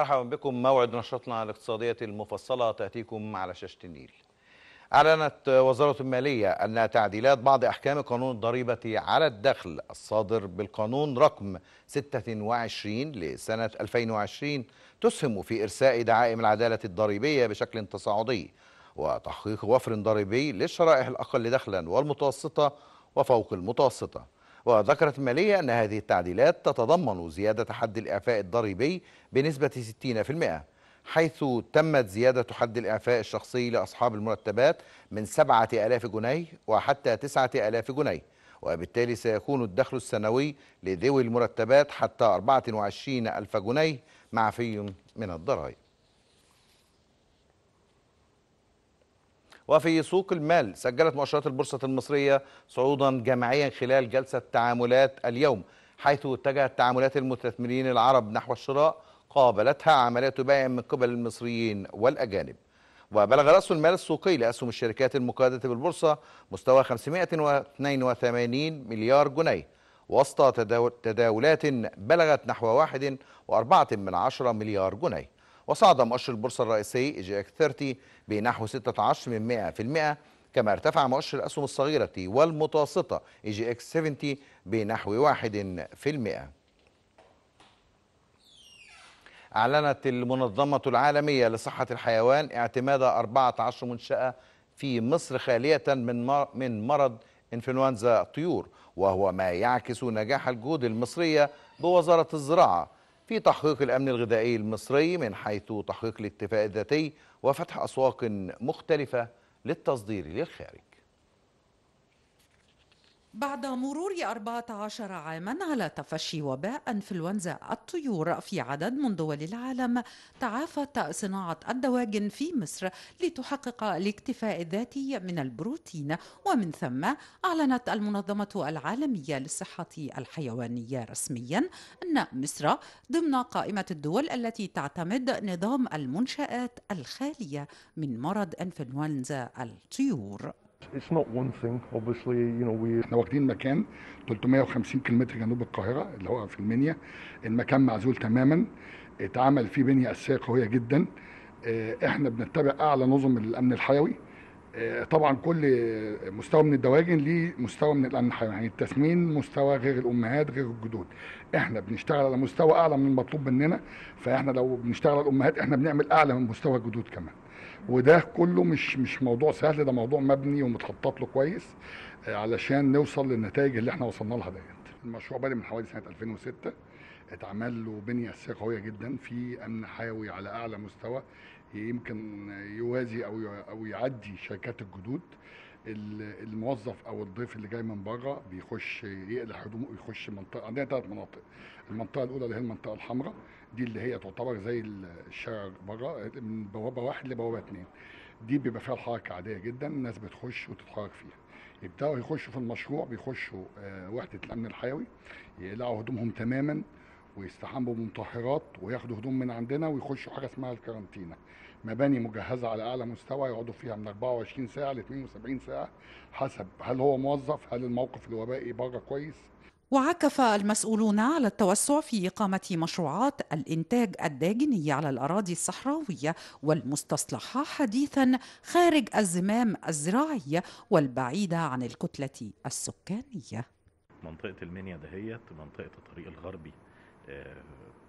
مرحبا بكم موعد نشرتنا الاقتصادية المفصلة تأتيكم على شاشة النيل أعلنت وزارة المالية أن تعديلات بعض أحكام قانون الضريبة على الدخل الصادر بالقانون رقم 26 لسنة 2020 تسهم في إرساء دعائم العدالة الضريبية بشكل تصاعدي وتحقيق وفر ضريبي للشرائح الأقل دخلا والمتوسطة وفوق المتوسطة وذكرت المالية أن هذه التعديلات تتضمن زيادة حد الإعفاء الضريبي بنسبة 60% حيث تمت زيادة حد الإعفاء الشخصي لأصحاب المرتبات من 7000 جنيه وحتى 9000 جنيه وبالتالي سيكون الدخل السنوي لذوي المرتبات حتى 24000 جنيه معفي من الضرائب وفي سوق المال سجلت مؤشرات البورصة المصرية صعودا جماعيا خلال جلسة تعاملات اليوم حيث اتجهت تعاملات المستثمرين العرب نحو الشراء قابلتها عمليات بيع من قبل المصريين والأجانب وبلغ رأس المال السوقي لأسهم الشركات المقيدة بالبورصة مستوى 582 مليار جنيه وسط تداولات بلغت نحو 1.4 مليار جنيه وصعد مؤشر البورصة الرئيسي جي اك 30 بنحو 16 من 100% كما ارتفع مؤشر الأسهم الصغيرة والمتوسطة جي اكس 70 بنحو 1% أعلنت المنظمة العالمية لصحة الحيوان اعتماد 14 منشأة في مصر خالية من من مرض انفلونزا الطيور وهو ما يعكس نجاح الجهود المصرية بوزارة الزراعة في تحقيق الأمن الغذائي المصري من حيث تحقيق الاكتفاء الذاتي وفتح أسواق مختلفة للتصدير للخارج بعد مرور 14 عاما على تفشي وباء انفلونزا الطيور في عدد من دول العالم تعافت صناعة الدواجن في مصر لتحقق الاكتفاء الذاتي من البروتين ومن ثم أعلنت المنظمة العالمية للصحة الحيوانية رسميا أن مصر ضمن قائمة الدول التي تعتمد نظام المنشآت الخالية من مرض انفلونزا الطيور It's not one thing, obviously, you know, we... احنا واخدين مكان 350 كم جنوب القاهرة اللي هو في المنيا المكان معزول تماما اتعمل فيه بنية أساسية قوية جدا آه، احنا بنتبع أعلى نظم الأمن الحيوي آه، طبعا كل مستوى من الدواجن ليه مستوى من الامن الحيوي يعني التسمين مستوى غير الامهات غير الجدود احنا بنشتغل على مستوى اعلى من المطلوب مننا فاحنا لو بنشتغل على الامهات احنا بنعمل اعلى من مستوى الجدود كمان وده كله مش مش موضوع سهل ده موضوع مبني ومتخطط له كويس آه، علشان نوصل للنتائج اللي احنا وصلنا لها ديت المشروع بدأ من حوالي سنه 2006 اتعمل له بنيه اساسيه قويه جدا في امن حيوي على اعلى مستوى يمكن يوازي او او يعدي شركات الجدود الموظف او الضيف اللي جاي من بره بيخش يقلع هدومه ويخش منطقه عندنا ثلاث مناطق المنطقه الاولى اللي هي المنطقه الحمراء دي اللي هي تعتبر زي الشارع بره من بوابه واحد لبوابه اثنين دي بيبقى فيها الحركه عاديه جدا الناس بتخش وتتحرك فيها يبداوا يخشوا في المشروع بيخشوا آه، وحده الامن الحيوي يقلعوا هدومهم تماما ويستحموا بمطهرات وياخدوا هدوم من عندنا ويخشوا حاجه اسمها الكارانتينا مباني مجهزه على اعلى مستوى يقعدوا فيها من 24 ساعه ل 72 ساعه حسب هل هو موظف هل الموقف الوبائي بره كويس وعكف المسؤولون على التوسع في إقامة مشروعات الإنتاج الداجني على الأراضي الصحراوية والمستصلحة حديثا خارج الزمام الزراعية والبعيدة عن الكتلة السكانية منطقة المنيا دهيت منطقة الطريق الغربي آه،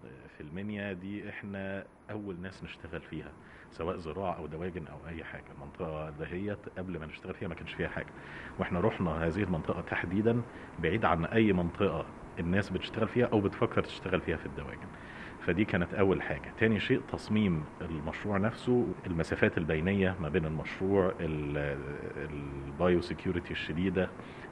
آه، في المنيا دي احنا اول ناس نشتغل فيها سواء زراعه او دواجن او اي حاجه المنطقه دهيت قبل ما نشتغل فيها ما كانش فيها حاجه واحنا رحنا هذه المنطقه تحديدا بعيد عن اي منطقه الناس بتشتغل فيها او بتفكر تشتغل فيها في الدواجن فدي كانت اول حاجه تاني شيء تصميم المشروع نفسه المسافات البينيه ما بين المشروع البايو سيكيورتي الشديده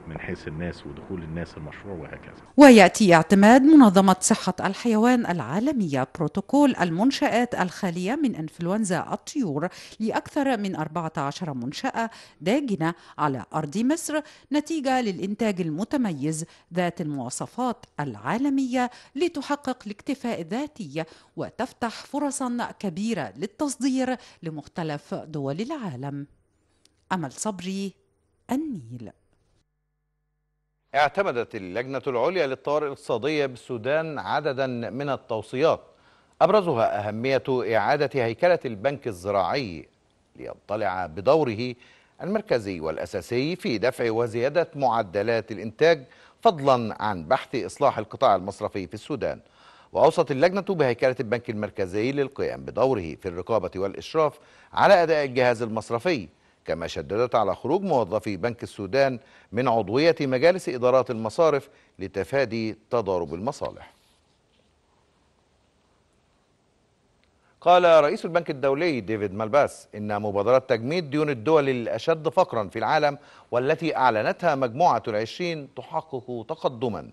من حيث الناس ودخول الناس المشروع وهكذا وياتي اعتماد منظمه صحه الحيوان العالميه بروتوكول المنشات الخاليه من انفلونزا الطيور لاكثر من 14 منشاه داجنه على ارض مصر نتيجه للانتاج المتميز ذات المواصفات العالميه لتحقق الاكتفاء الذاتي الذاتية وتفتح فرصا كبيرة للتصدير لمختلف دول العالم أمل صبري النيل اعتمدت اللجنة العليا للطوارئ الاقتصادية بالسودان عددا من التوصيات أبرزها أهمية إعادة هيكلة البنك الزراعي ليطلع بدوره المركزي والأساسي في دفع وزيادة معدلات الإنتاج فضلا عن بحث إصلاح القطاع المصرفي في السودان وأوصت اللجنة بهيكلة البنك المركزي للقيام بدوره في الرقابة والإشراف على أداء الجهاز المصرفي كما شددت على خروج موظفي بنك السودان من عضوية مجالس إدارات المصارف لتفادي تضارب المصالح قال رئيس البنك الدولي ديفيد مالباس إن مبادرة تجميد ديون الدول الأشد فقرا في العالم والتي أعلنتها مجموعة العشرين تحقق تقدما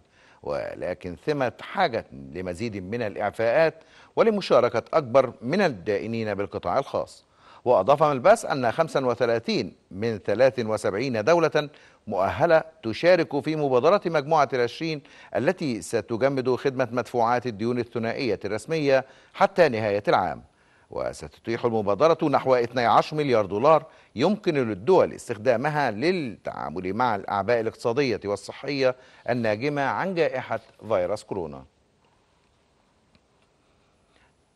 ولكن ثمة حاجة لمزيد من الإعفاءات ولمشاركة أكبر من الدائنين بالقطاع الخاص وأضاف ملباس أن 35 من 73 دولة مؤهلة تشارك في مبادرة مجموعة العشرين التي ستجمد خدمة مدفوعات الديون الثنائية الرسمية حتى نهاية العام وستتيح المبادرة نحو 12 مليار دولار يمكن للدول استخدامها للتعامل مع الأعباء الاقتصادية والصحية الناجمة عن جائحة فيروس كورونا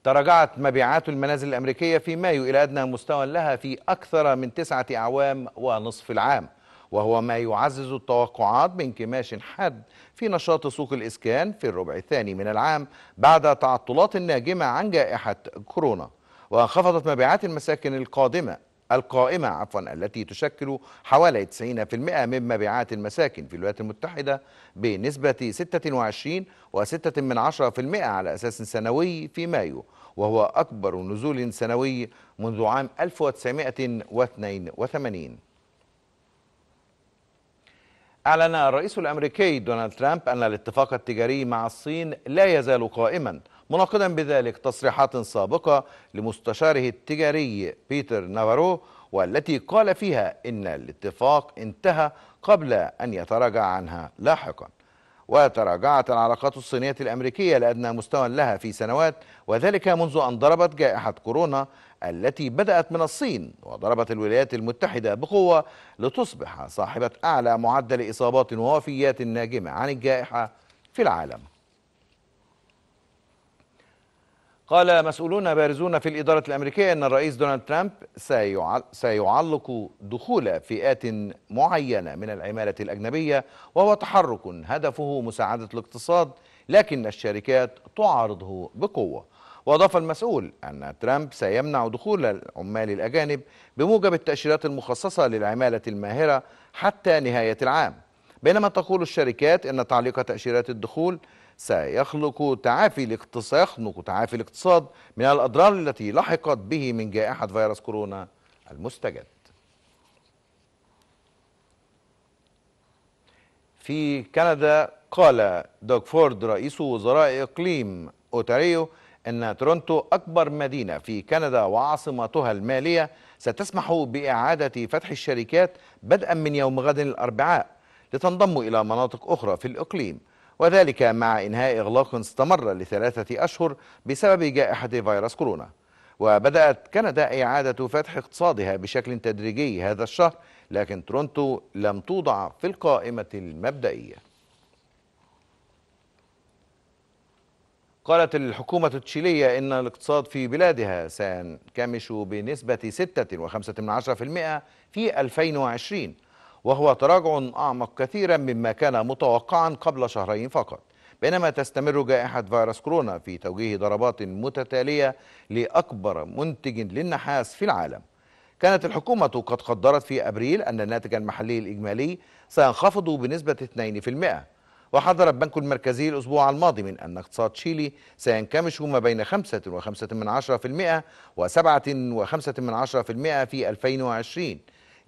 تراجعت مبيعات المنازل الأمريكية في مايو إلى أدنى مستوى لها في أكثر من تسعة أعوام ونصف العام وهو ما يعزز التوقعات بانكماش حاد في نشاط سوق الإسكان في الربع الثاني من العام بعد تعطلات ناجمة عن جائحة كورونا وانخفضت مبيعات المساكن القادمة القائمة عفوا التي تشكل حوالي 90% من مبيعات المساكن في الولايات المتحدة بنسبة 26 و6 على أساس سنوي في مايو وهو أكبر نزول سنوي منذ عام 1982 أعلن الرئيس الأمريكي دونالد ترامب أن الاتفاق التجاري مع الصين لا يزال قائما مناقضا بذلك تصريحات سابقة لمستشاره التجاري بيتر نافارو والتي قال فيها إن الاتفاق انتهى قبل أن يتراجع عنها لاحقاً وتراجعت العلاقات الصينية الأمريكية لأدنى مستوى لها في سنوات وذلك منذ أن ضربت جائحة كورونا التي بدأت من الصين وضربت الولايات المتحدة بقوة لتصبح صاحبة أعلى معدل إصابات ووفيات ناجمة عن الجائحة في العالم قال مسؤولون بارزون في الإدارة الأمريكية أن الرئيس دونالد ترامب سيعلق دخول فئات معينة من العمالة الأجنبية وهو تحرك هدفه مساعدة الاقتصاد لكن الشركات تعارضه بقوة وأضاف المسؤول أن ترامب سيمنع دخول العمال الأجانب بموجب التأشيرات المخصصة للعمالة الماهرة حتى نهاية العام بينما تقول الشركات أن تعليق تأشيرات الدخول سيخلق تعافي الاقتصاد تعافي الاقتصاد من الأضرار التي لحقت به من جائحة فيروس كورونا المستجد في كندا قال دوغ فورد رئيس وزراء إقليم أوتاريو أن تورونتو أكبر مدينة في كندا وعاصمتها المالية ستسمح بإعادة فتح الشركات بدءا من يوم غد الأربعاء لتنضم إلى مناطق أخرى في الإقليم وذلك مع إنهاء إغلاق استمر لثلاثة أشهر بسبب جائحة فيروس كورونا وبدأت كندا إعادة فتح اقتصادها بشكل تدريجي هذا الشهر لكن تورونتو لم توضع في القائمة المبدئية قالت الحكومة التشيلية إن الاقتصاد في بلادها سينكمش بنسبة 6.5% في 2020 وهو تراجع أعمق كثيرا مما كان متوقعا قبل شهرين فقط بينما تستمر جائحة فيروس كورونا في توجيه ضربات متتالية لأكبر منتج للنحاس في العالم كانت الحكومة قد قدرت في أبريل أن الناتج المحلي الإجمالي سينخفض بنسبة 2% وحذر البنك المركزي الأسبوع الماضي من أن اقتصاد شيلي سينكمش ما بين 5.5% و 75 في 2020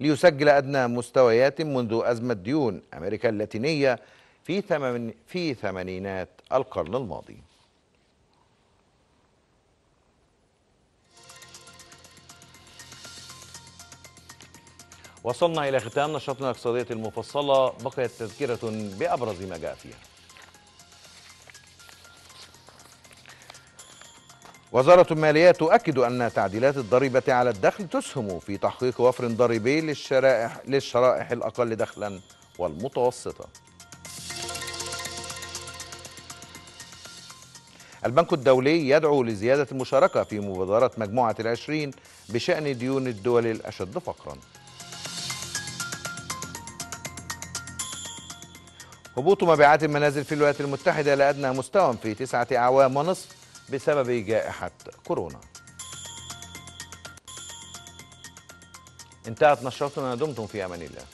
ليسجل أدنى مستويات منذ أزمة ديون أمريكا اللاتينية في, ثمن في ثمانينات القرن الماضي وصلنا إلى ختام نشاطنا الاقتصادية المفصلة بقيت تذكرة بأبرز ما جاء فيها وزارة المالية تؤكد أن تعديلات الضريبة على الدخل تسهم في تحقيق وفر ضريبي للشرائح, للشرائح الأقل دخلا والمتوسطة البنك الدولي يدعو لزيادة المشاركة في مبادرة مجموعة العشرين بشأن ديون الدول الأشد فقرا هبوط مبيعات المنازل في الولايات المتحدة لأدنى مستوى في تسعة أعوام ونصف بسبب جائحة كورونا انتهت نشرتنا دمتم في أمان الله